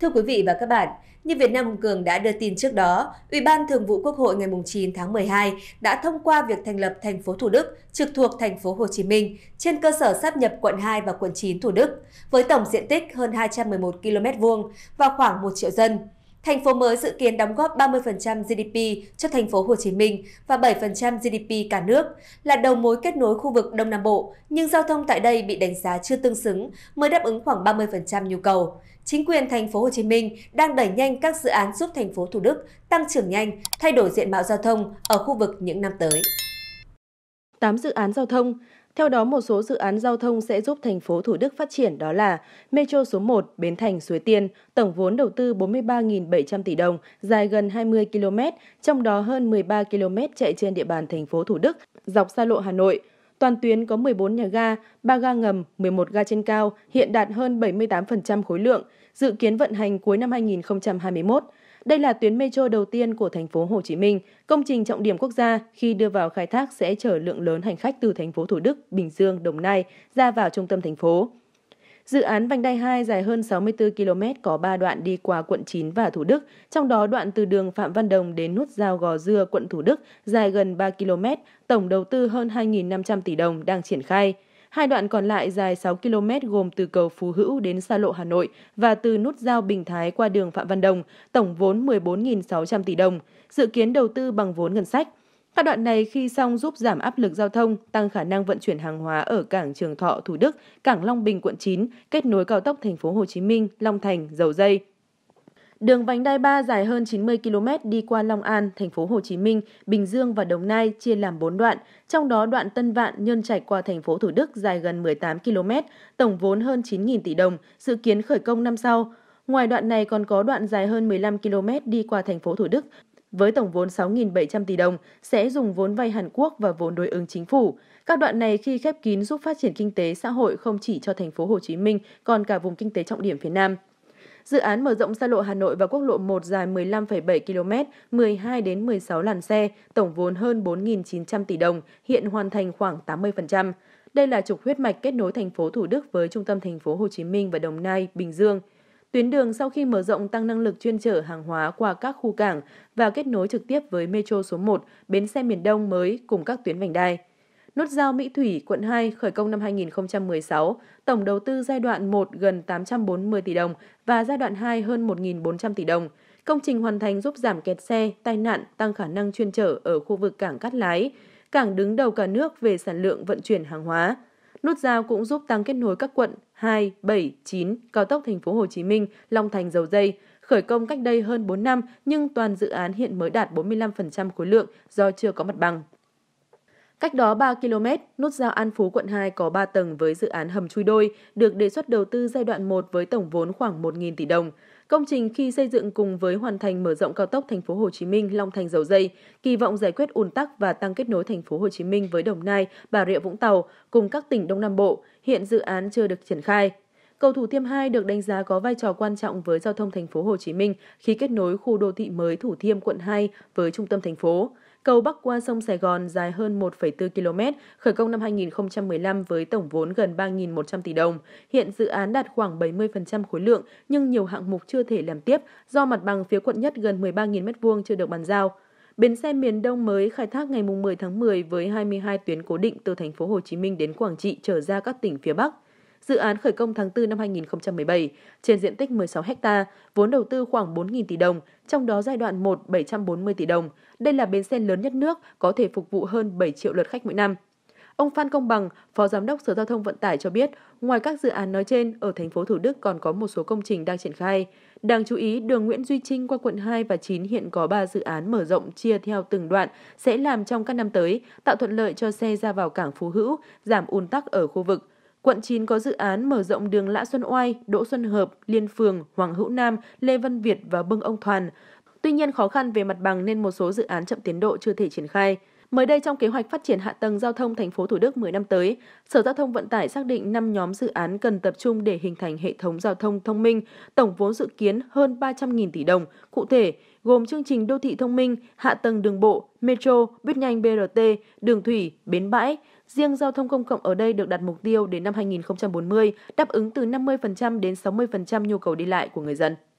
Thưa quý vị và các bạn, như Việt Nam Hùng Cường đã đưa tin trước đó, Ủy ban Thường vụ Quốc hội ngày 9 tháng 12 đã thông qua việc thành lập thành phố Thủ Đức trực thuộc thành phố Hồ Chí Minh trên cơ sở sắp nhập quận 2 và quận 9 Thủ Đức với tổng diện tích hơn 211 km vuông và khoảng 1 triệu dân. Thành phố mới dự kiến đóng góp 30% GDP cho thành phố Hồ Chí Minh và 7% GDP cả nước, là đầu mối kết nối khu vực Đông Nam Bộ, nhưng giao thông tại đây bị đánh giá chưa tương xứng, mới đáp ứng khoảng 30% nhu cầu. Chính quyền thành phố Hồ Chí Minh đang đẩy nhanh các dự án giúp thành phố Thủ Đức tăng trưởng nhanh, thay đổi diện mạo giao thông ở khu vực những năm tới. 8 dự án giao thông theo đó, một số dự án giao thông sẽ giúp thành phố Thủ Đức phát triển đó là Metro số 1 Bến Thành Suối Tiên, tổng vốn đầu tư 43.700 tỷ đồng, dài gần 20 km, trong đó hơn 13 km chạy trên địa bàn thành phố Thủ Đức, dọc xa lộ Hà Nội. Toàn tuyến có 14 nhà ga, 3 ga ngầm, 11 ga trên cao, hiện đạt hơn 78% khối lượng, dự kiến vận hành cuối năm 2021. Đây là tuyến metro đầu tiên của thành phố Hồ Chí Minh, công trình trọng điểm quốc gia khi đưa vào khai thác sẽ chở lượng lớn hành khách từ thành phố Thủ Đức, Bình Dương, Đồng Nai ra vào trung tâm thành phố. Dự án vành đai 2 dài hơn 64 km có 3 đoạn đi qua quận 9 và Thủ Đức, trong đó đoạn từ đường Phạm Văn Đồng đến nút giao Gò Dưa quận Thủ Đức dài gần 3 km, tổng đầu tư hơn 2.500 tỷ đồng đang triển khai. Hai đoạn còn lại dài 6 km gồm từ cầu Phú Hữu đến xa lộ Hà Nội và từ nút giao Bình Thái qua đường Phạm Văn Đồng, tổng vốn 14.600 tỷ đồng, dự kiến đầu tư bằng vốn ngân sách. Các đoạn này khi xong giúp giảm áp lực giao thông, tăng khả năng vận chuyển hàng hóa ở cảng Trường Thọ, Thủ Đức, cảng Long Bình, quận 9, kết nối cao tốc thành phố Hồ Chí Minh, Long Thành, Dầu Dây. Đường vành đai 3 dài hơn 90 km đi qua Long An, thành phố Hồ Chí Minh, Bình Dương và Đồng Nai chia làm 4 đoạn, trong đó đoạn Tân Vạn Nhơn Trạch qua thành phố Thủ Đức dài gần 18 km, tổng vốn hơn 9.000 tỷ đồng, dự kiến khởi công năm sau. Ngoài đoạn này còn có đoạn dài hơn 15 km đi qua thành phố Thủ Đức với tổng vốn 6.700 tỷ đồng sẽ dùng vốn vay Hàn Quốc và vốn đối ứng chính phủ. Các đoạn này khi khép kín giúp phát triển kinh tế xã hội không chỉ cho thành phố Hồ Chí Minh còn cả vùng kinh tế trọng điểm phía Nam. Dự án mở rộng xa lộ Hà Nội và quốc lộ 1 dài 15,7 km, 12 đến 16 làn xe, tổng vốn hơn 4.900 tỷ đồng, hiện hoàn thành khoảng 80%. Đây là trục huyết mạch kết nối thành phố Thủ Đức với trung tâm thành phố Hồ Chí Minh và Đồng Nai, Bình Dương. Tuyến đường sau khi mở rộng tăng năng lực chuyên chở hàng hóa qua các khu cảng và kết nối trực tiếp với Metro số 1, bến xe miền Đông mới cùng các tuyến vành đai. Nút giao Mỹ Thủy, quận 2 khởi công năm 2016, tổng đầu tư giai đoạn 1 gần 840 tỷ đồng và giai đoạn 2 hơn 1.400 tỷ đồng. Công trình hoàn thành giúp giảm kẹt xe, tai nạn, tăng khả năng chuyên chở ở khu vực cảng Cát Lái, cảng đứng đầu cả nước về sản lượng vận chuyển hàng hóa. Nút giao cũng giúp tăng kết nối các quận 2, 7, 9, cao tốc thành phố Hồ Chí Minh, Long Thành dầu dây. Khởi công cách đây hơn 4 năm nhưng toàn dự án hiện mới đạt 45% khối lượng do chưa có mặt bằng. Cách đó 3 km, nút giao An Phú quận 2 có 3 tầng với dự án hầm chui đôi, được đề xuất đầu tư giai đoạn 1 với tổng vốn khoảng 1.000 tỷ đồng. Công trình khi xây dựng cùng với hoàn thành mở rộng cao tốc thành phố Hồ Chí Minh Long Thành Dầu Dây, kỳ vọng giải quyết ùn tắc và tăng kết nối thành phố Hồ Chí Minh với Đồng Nai, Bà Rịa Vũng Tàu cùng các tỉnh Đông Nam Bộ. Hiện dự án chưa được triển khai. Cầu Thủ Thiêm 2 được đánh giá có vai trò quan trọng với giao thông thành phố Hồ Chí Minh khi kết nối khu đô thị mới Thủ Thiêm quận 2 với trung tâm thành phố. Cầu bắc qua sông Sài Gòn dài hơn 1,4 km, khởi công năm 2015 với tổng vốn gần 3.100 tỷ đồng. Hiện dự án đạt khoảng 70% khối lượng nhưng nhiều hạng mục chưa thể làm tiếp do mặt bằng phía quận nhất gần 13.000 m2 chưa được bàn giao. Bến xe miền Đông mới khai thác ngày 10 tháng 10 với 22 tuyến cố định từ thành phố Hồ Chí Minh đến Quảng Trị trở ra các tỉnh phía Bắc. Dự án khởi công tháng 4 năm 2017 trên diện tích 16 ha, vốn đầu tư khoảng 4.000 tỷ đồng, trong đó giai đoạn 1 740 tỷ đồng. Đây là bến xe lớn nhất nước, có thể phục vụ hơn 7 triệu lượt khách mỗi năm. Ông Phan Công Bằng, Phó Giám đốc Sở Giao thông Vận tải cho biết, ngoài các dự án nói trên, ở thành phố Thủ Đức còn có một số công trình đang triển khai. Đáng chú ý, đường Nguyễn Duy Trinh qua quận 2 và 9 hiện có 3 dự án mở rộng chia theo từng đoạn sẽ làm trong các năm tới, tạo thuận lợi cho xe ra vào cảng Phú Hữu, giảm ùn tắc ở khu vực. Quận 9 có dự án mở rộng đường Lã Xuân Oai, Đỗ Xuân Hợp, Liên Phường, Hoàng Hữu Nam, Lê Văn Việt và Bưng Ông Thoàn. Tuy nhiên khó khăn về mặt bằng nên một số dự án chậm tiến độ chưa thể triển khai. Mới đây trong kế hoạch phát triển hạ tầng giao thông thành phố Thủ Đức 10 năm tới, Sở Giao thông Vận tải xác định 5 nhóm dự án cần tập trung để hình thành hệ thống giao thông thông minh, tổng vốn dự kiến hơn 300.000 tỷ đồng. Cụ thể, gồm chương trình đô thị thông minh, hạ tầng đường bộ, metro, buýt nhanh BRT, đường thủy, bến bãi. Riêng giao thông công cộng ở đây được đặt mục tiêu đến năm 2040 đáp ứng từ 50% đến 60% nhu cầu đi lại của người dân.